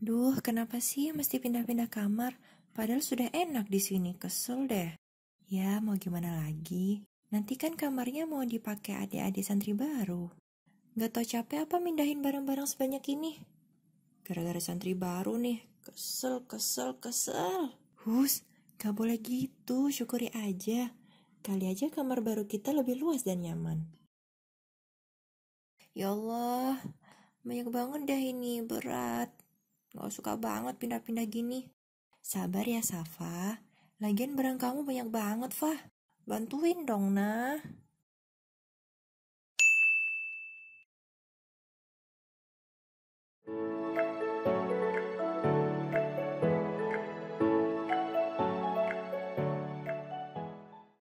Duh, kenapa sih mesti pindah-pindah kamar? Padahal sudah enak di sini, kesel deh. Ya, mau gimana lagi? Nanti kan kamarnya mau dipakai adik-adik santri baru. Gak tau capek apa mindahin barang-barang sebanyak ini? Gara-gara santri baru nih, kesel, kesel, kesel. Hus, gak boleh gitu, syukuri aja. Kali aja kamar baru kita lebih luas dan nyaman. Ya Allah, banyak banget dah ini, berat gak suka banget pindah-pindah gini. Sabar ya, Safa. Lagian barang kamu banyak banget, Fah. Bantuin dong, nah.